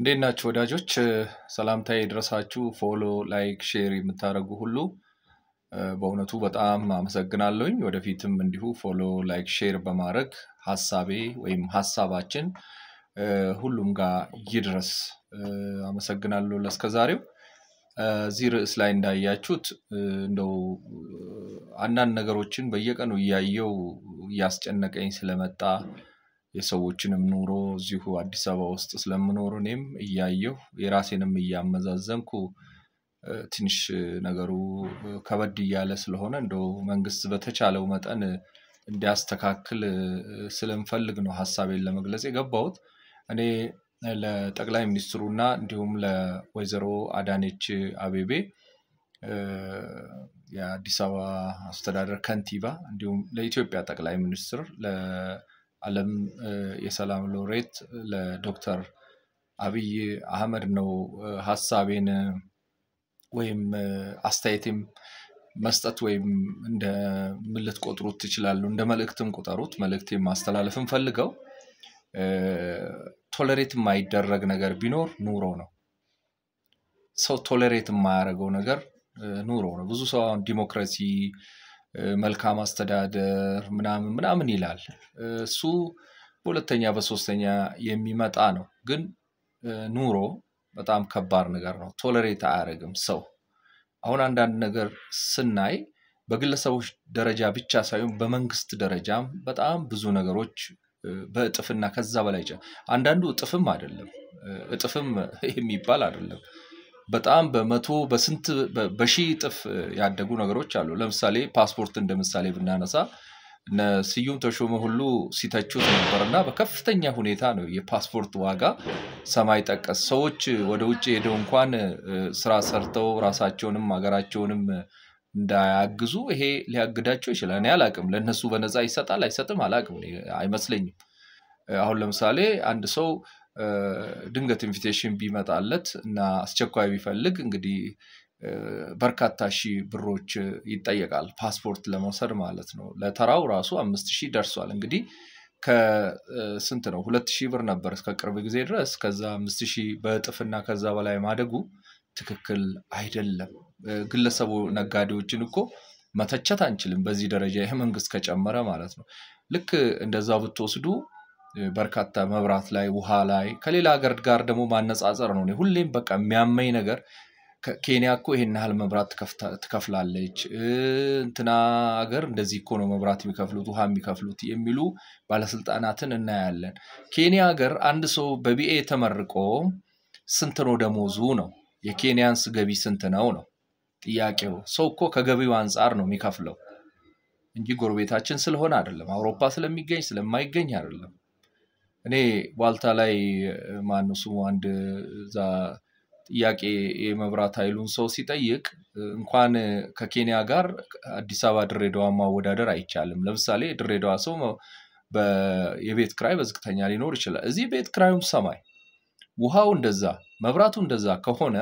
እንዴት ናችሁ ወዳጆች? ሰላምታ የደረሳችሁ ፎሎ፣ ላይክ፣ ሼር የምታደርጉ ሁሉ በእውነቱ በጣም አመሰግናለሁኝ። ወደፊትም እንዲሁ ፎሎ፣ ላይክ፣ ሼር በማድረግ ሀሳቤ ወይም ሀሳባችን ሁሉም ጋር ይድረስ። አመሰግናለሁ። ለስከዛሬው እዚህ ርዕስ ላይ እንዳያችሁት እንደው አንዳንድ ነገሮችን በየቀኑ እያየው እያስጨነቀኝ ስለመጣ የሰዎችንም ኑሮ እዚሁ አዲስ አበባ ውስጥ ስለምኖር እኔም እያየሁ የራሴንም እያመዛዘንኩ ትንሽ ነገሩ ከበድ እያለ ስለሆነ እንደው መንግስት በተቻለው መጠን እንዲያስተካክል ስለምፈልግ ነው ሀሳቤን ለመግለጽ የገባሁት። እኔ ለጠቅላይ ሚኒስትሩ እና እንዲሁም ለወይዘሮ አዳነች አቤቤ የአዲስ አበባ አስተዳደር ከንቲባ እንዲሁም ለኢትዮጵያ ጠቅላይ ሚኒስትር ዓለም የሰላም ሎሬት ለዶክተር አብይ አህመድ ነው ሀሳቤን ወይም አስተያየቴም መስጠት ወይም እንደ ምልት ቆጥሩት ትችላሉ፣ እንደ መልእክትም ቁጠሩት። መልእክቴም ማስተላለፍም ፈልገው ቶለሬት የማይደረግ ነገር ቢኖር ኑሮ ነው። ሰው ቶለሬት የማያደርገው ነገር ኑሮ ነው። ብዙ ሰው አሁን ዲሞክራሲ መልካም አስተዳደር ምናምን ምናምን ይላል። እሱ በሁለተኛ በሶስተኛ የሚመጣ ነው። ግን ኑሮ በጣም ከባድ ነገር ነው። ቶለሬት አያደርግም ሰው። አሁን አንዳንድ ነገር ስናይ በግለሰቦች ደረጃ ብቻ ሳይሆን በመንግስት ደረጃም በጣም ብዙ ነገሮች በእጥፍና ከዛ በላይ አንዳንዱ እጥፍም አይደለም እጥፍም የሚባል አይደለም በጣም በመቶ በስንት በሺህ እጥፍ ያደጉ ነገሮች አሉ። ለምሳሌ ፓስፖርት እንደ ምሳሌ ብናነሳ እነ ስዩም ተሾመ ሁሉ ሲተቹት ነበር እና በከፍተኛ ሁኔታ ነው የፓስፖርት ዋጋ ሰማይ ጠቀስ። ሰዎች ወደ ውጭ ሄደው እንኳን ስራ ሰርተው ራሳቸውንም ሀገራቸውንም እንዳያግዙ ይሄ ሊያግዳቸው ይችላል። እኔ አላቅም። ለእነሱ በነፃ ይሰጣል አይሰጥም አላቅም፣ አይመስለኝም። አሁን ለምሳሌ አንድ ሰው ድንገት ኢንቪቴሽን ቢመጣለት እና አስቸኳይ ቢፈልግ እንግዲህ በርካታ ሺህ ብሮች ይጠየቃል። ፓስፖርት ለመውሰድ ማለት ነው። ለተራው ራሱ አምስት ሺህ ደርሷል። እንግዲህ ከስንት ነው ሁለት ሺህ ብር ነበር እስከ ቅርብ ጊዜ ድረስ። ከዛ አምስት ሺህ በእጥፍና ከዛ በላይ ማደጉ ትክክል አይደለም። ግለሰቡ ነጋዴዎችን እኮ መተቸት አንችልም። በዚህ ደረጃ ይህ መንግስት ከጨመረ ማለት ነው። ልክ እንደዛ ብትወስዱ በርካታ መብራት ላይ፣ ውሃ ላይ ከሌላ ሀገር ጋር ደግሞ ማነጻጸር ነው። ሁሌም በቃ የሚያመኝ ነገር ኬንያ እኮ ይሄን ያህል መብራት ትከፍላለች፣ እንትና ሀገር እንደዚህ እኮ ነው መብራት የሚከፍሉት ውሃ የሚከፍሉት የሚሉ ባለስልጣናትን እናያለን። ኬንያ ሀገር አንድ ሰው በቢኤ ተመርቆ ስንት ነው ደሞዙ ነው? የኬንያንስ ገቢ ስንት ነው ነው ጥያቄው። ሰው እኮ ከገቢው አንጻር ነው የሚከፍለው እንጂ ጎረቤታችን ስለሆነ አይደለም፣ አውሮፓ ስለሚገኝ ስለማይገኝ አይደለም። እኔ ዋልታ ላይ ማነው ስሙ አንድ እዛ ጥያቄ የመብራት ኃይሉን ሰው ሲጠይቅ እንኳን ከኬንያ ጋር አዲስ አበባ ድሬዳዋ ማወዳደር አይቻልም። ለምሳሌ ድሬዳዋ ሰው የቤት ክራይ በዝቅተኛ ሊኖር ይችላል። እዚህ ቤት ክራዩም ሰማይ፣ ውሃው እንደዛ፣ መብራቱ እንደዛ ከሆነ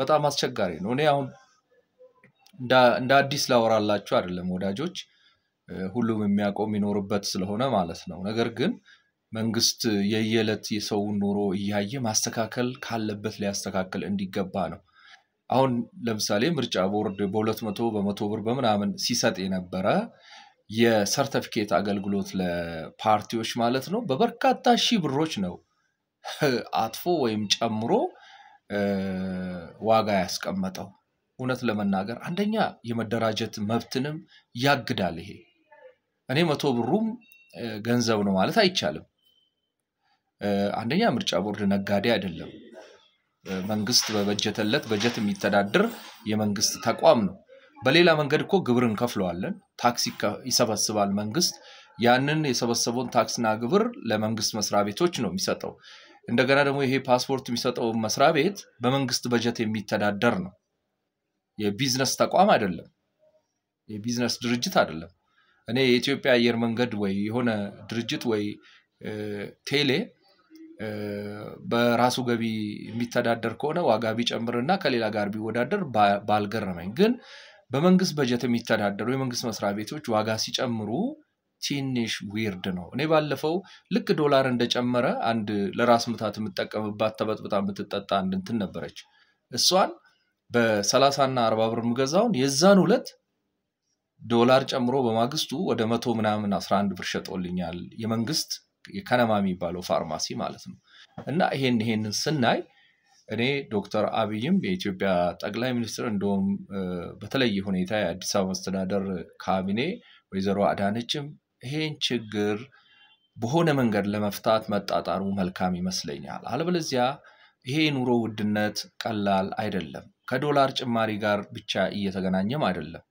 በጣም አስቸጋሪ ነው። እኔ አሁን እንደ አዲስ ላወራላችሁ አይደለም ወዳጆች፣ ሁሉም የሚያውቀው የሚኖርበት ስለሆነ ማለት ነው። ነገር ግን መንግስት የየዕለት የሰውን ኑሮ እያየ ማስተካከል ካለበት ሊያስተካከል እንዲገባ ነው። አሁን ለምሳሌ ምርጫ ቦርድ በሁለት መቶ በመቶ ብር በምናምን ሲሰጥ የነበረ የሰርተፊኬት አገልግሎት ለፓርቲዎች ማለት ነው በበርካታ ሺህ ብሮች ነው አጥፎ ወይም ጨምሮ ዋጋ ያስቀመጠው። እውነት ለመናገር አንደኛ የመደራጀት መብትንም ያግዳል። ይሄ እኔ መቶ ብሩም ገንዘብ ነው ማለት አይቻልም። አንደኛ ምርጫ ቦርድ ነጋዴ አይደለም። መንግስት በበጀተለት በጀት የሚተዳደር የመንግስት ተቋም ነው። በሌላ መንገድ እኮ ግብር እንከፍለዋለን፣ ታክስ ይሰበስባል መንግስት። ያንን የሰበሰበውን ታክስና ግብር ለመንግስት መስሪያ ቤቶች ነው የሚሰጠው። እንደገና ደግሞ ይሄ ፓስፖርት የሚሰጠው መስሪያ ቤት በመንግስት በጀት የሚተዳደር ነው። የቢዝነስ ተቋም አይደለም፣ የቢዝነስ ድርጅት አይደለም። እኔ የኢትዮጵያ አየር መንገድ ወይ የሆነ ድርጅት ወይ ቴሌ በራሱ ገቢ የሚተዳደር ከሆነ ዋጋ ቢጨምርና ከሌላ ጋር ቢወዳደር ባልገረመኝ። ግን በመንግስት በጀት የሚተዳደሩ የመንግስት መስሪያ ቤቶች ዋጋ ሲጨምሩ ትንሽ ዊርድ ነው። እኔ ባለፈው ልክ ዶላር እንደጨመረ አንድ ለራስ ምታት የምጠቀምባት ተበጥብጣ የምትጠጣ አንድ እንትን ነበረች። እሷን በሰላሳና አርባ ብር የምገዛውን የዛን ሁለት ዶላር ጨምሮ በማግስቱ ወደ መቶ ምናምን አስራ አንድ ብር ሸጦልኛል የመንግስት የከነማ የሚባለው ፋርማሲ ማለት ነው። እና ይሄን ይሄንን ስናይ እኔ ዶክተር አብይም የኢትዮጵያ ጠቅላይ ሚኒስትር እንደውም በተለየ ሁኔታ የአዲስ አበባ መስተዳደር ካቢኔ ወይዘሮ አዳነችም ይሄን ችግር በሆነ መንገድ ለመፍታት መጣጣሩ መልካም ይመስለኛል። አለበለዚያ ይሄ የኑሮ ውድነት ቀላል አይደለም። ከዶላር ጭማሪ ጋር ብቻ እየተገናኘም አይደለም።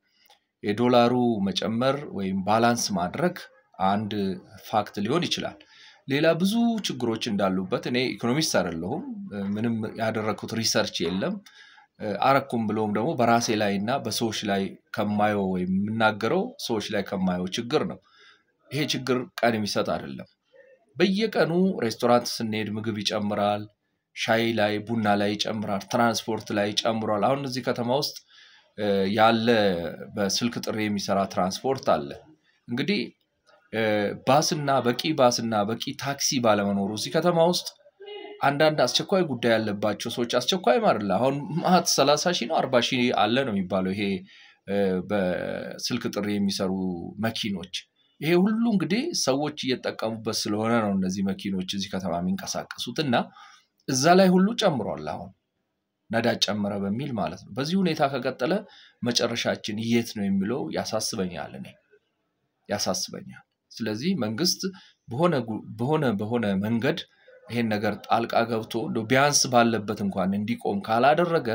የዶላሩ መጨመር ወይም ባላንስ ማድረግ አንድ ፋክት ሊሆን ይችላል። ሌላ ብዙ ችግሮች እንዳሉበት እኔ ኢኮኖሚስት አይደለሁም፣ ምንም ያደረግኩት ሪሰርች የለም። አረኩም ብሎም ደግሞ በራሴ ላይ እና በሰዎች ላይ ከማየው ወይም የምናገረው ሰዎች ላይ ከማየው ችግር ነው። ይሄ ችግር ቀን የሚሰጥ አይደለም። በየቀኑ ሬስቶራንት ስንሄድ ምግብ ይጨምራል፣ ሻይ ላይ ቡና ላይ ይጨምራል፣ ትራንስፖርት ላይ ይጨምሯል። አሁን እዚህ ከተማ ውስጥ ያለ በስልክ ጥሪ የሚሰራ ትራንስፖርት አለ። እንግዲህ ባስና በቂ ባስና በቂ ታክሲ ባለመኖሩ እዚህ ከተማ ውስጥ አንዳንድ አስቸኳይ ጉዳይ ያለባቸው ሰዎች አስቸኳይ ማርላ አሁን ማት ሰላሳ ሺህ ነው አርባ ሺህ አለ ነው የሚባለው ይሄ በስልክ ጥሪ የሚሰሩ መኪኖች ይሄ ሁሉ እንግዲህ ሰዎች እየጠቀሙበት ስለሆነ ነው እነዚህ መኪኖች እዚህ ከተማ የሚንቀሳቀሱት እና እዛ ላይ ሁሉ ጨምሯል አሁን ነዳጅ ጨመረ በሚል ማለት ነው በዚህ ሁኔታ ከቀጠለ መጨረሻችን የት ነው የሚለው ያሳስበኛል እኔ ያሳስበኛል ስለዚህ መንግስት በሆነ በሆነ መንገድ ይሄን ነገር ጣልቃ ገብቶ ቢያንስ ባለበት እንኳን እንዲቆም ካላደረገ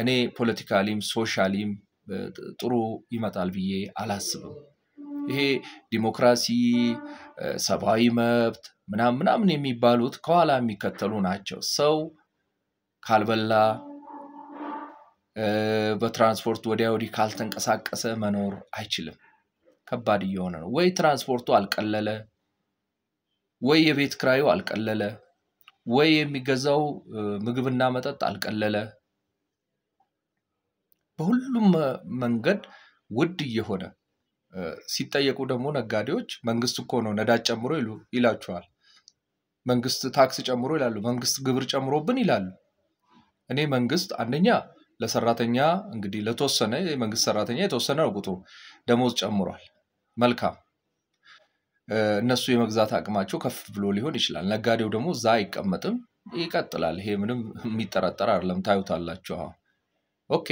እኔ ፖለቲካሊም ሶሻሊም ጥሩ ይመጣል ብዬ አላስብም። ይሄ ዲሞክራሲ፣ ሰብአዊ መብት ምናምን ምናምን የሚባሉት ከኋላ የሚከተሉ ናቸው። ሰው ካልበላ በትራንስፖርት ወዲያ ወዲህ ካልተንቀሳቀሰ መኖር አይችልም። ከባድ እየሆነ ነው። ወይ ትራንስፖርቱ አልቀለለ፣ ወይ የቤት ክራዩ አልቀለለ፣ ወይ የሚገዛው ምግብና መጠጥ አልቀለለ። በሁሉም መንገድ ውድ እየሆነ ሲጠየቁ ደግሞ ነጋዴዎች መንግስት እኮ ነው ነዳጅ ጨምሮ ይላቸዋል። መንግስት ታክስ ጨምሮ ይላሉ። መንግስት ግብር ጨምሮብን ይላሉ። እኔ መንግስት አንደኛ ለሰራተኛ እንግዲህ ለተወሰነ የመንግስት ሰራተኛ የተወሰነ ነው ቁጥሩ ደሞዝ ጨምሯል። መልካም እነሱ የመግዛት አቅማቸው ከፍ ብሎ ሊሆን ይችላል። ነጋዴው ደግሞ እዛ አይቀመጥም፣ ይቀጥላል። ይሄ ምንም የሚጠረጠር አይደለም። ታዩታላችሁ። ኦኬ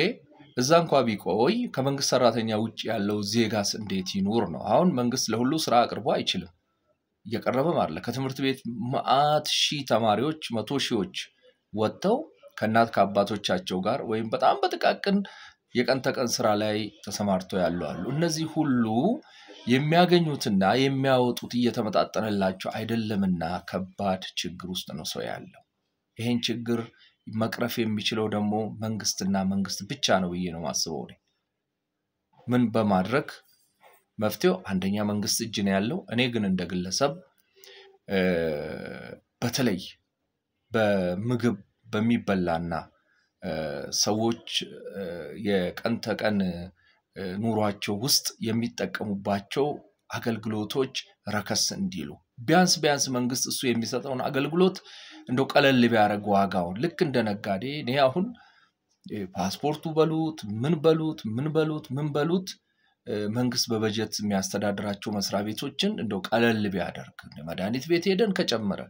እዛ እንኳ ቢቆይ ከመንግስት ሰራተኛ ውጭ ያለው ዜጋስ እንዴት ይኖር ነው? አሁን መንግስት ለሁሉ ስራ አቅርቦ አይችልም፣ እየቀረበም አለ። ከትምህርት ቤት መዓት ሺህ ተማሪዎች መቶ ሺዎች ወጥተው ከእናት ከአባቶቻቸው ጋር ወይም በጣም በጥቃቅን የቀን ተቀን ስራ ላይ ተሰማርተው ያሉ አሉ። እነዚህ ሁሉ የሚያገኙትና የሚያወጡት እየተመጣጠነላቸው አይደለምና ከባድ ችግር ውስጥ ነው ሰው ያለው። ይህን ችግር መቅረፍ የሚችለው ደግሞ መንግስትና መንግስት ብቻ ነው ብዬ ነው ማስበው። ምን በማድረግ መፍትሄው አንደኛ መንግስት እጅ ነው ያለው። እኔ ግን እንደ ግለሰብ በተለይ በምግብ በሚበላና ሰዎች የቀን ተቀን ኑሯቸው ውስጥ የሚጠቀሙባቸው አገልግሎቶች ረከስ እንዲሉ ቢያንስ ቢያንስ መንግስት እሱ የሚሰጠውን አገልግሎት እንደው ቀለል ቢያደርግ ዋጋውን ልክ እንደ ነጋዴ እኔ አሁን ፓስፖርቱ በሉት ምን በሉት ምን በሉት ምን በሉት መንግስት በበጀት የሚያስተዳድራቸው መስሪያ ቤቶችን እንደው ቀለል ቢያደርግ መድኃኒት ቤት ሄደን ከጨመረ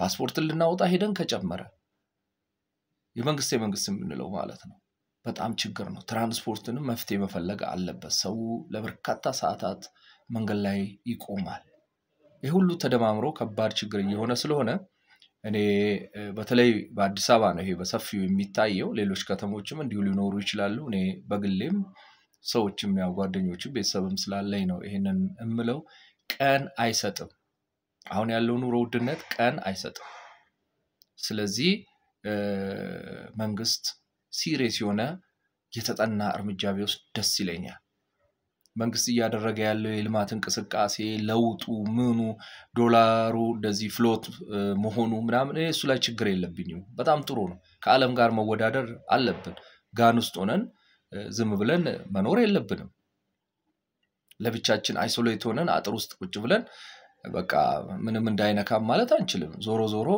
ፓስፖርትን ልናወጣ ሄደን ከጨመረ የመንግስት የመንግስት የምንለው ማለት ነው። በጣም ችግር ነው። ትራንስፖርትንም መፍትሄ መፈለግ አለበት። ሰው ለበርካታ ሰዓታት መንገድ ላይ ይቆማል። ይህ ሁሉ ተደማምሮ ከባድ ችግር እየሆነ ስለሆነ እኔ በተለይ በአዲስ አበባ ነው ይሄ በሰፊው የሚታየው። ሌሎች ከተሞችም እንዲሁ ሊኖሩ ይችላሉ። እኔ በግሌም ሰዎችም ያው ጓደኞችም ቤተሰብም ስላለኝ ነው ይሄንን እምለው። ቀን አይሰጥም። አሁን ያለው ኑሮ ውድነት ቀን አይሰጥም። ስለዚህ መንግስት ሲሬስ የሆነ የተጠና እርምጃ ቢወስድ ደስ ይለኛል። መንግስት እያደረገ ያለው የልማት እንቅስቃሴ ለውጡ ምኑ ዶላሩ እንደዚህ ፍሎት መሆኑ ምናምን እሱ ላይ ችግር የለብኝም። በጣም ጥሩ ነው። ከዓለም ጋር መወዳደር አለብን። ጋን ውስጥ ሆነን ዝም ብለን መኖር የለብንም። ለብቻችን አይሶሌት ሆነን አጥር ውስጥ ቁጭ ብለን በቃ ምንም እንዳይነካም ማለት አንችልም። ዞሮ ዞሮ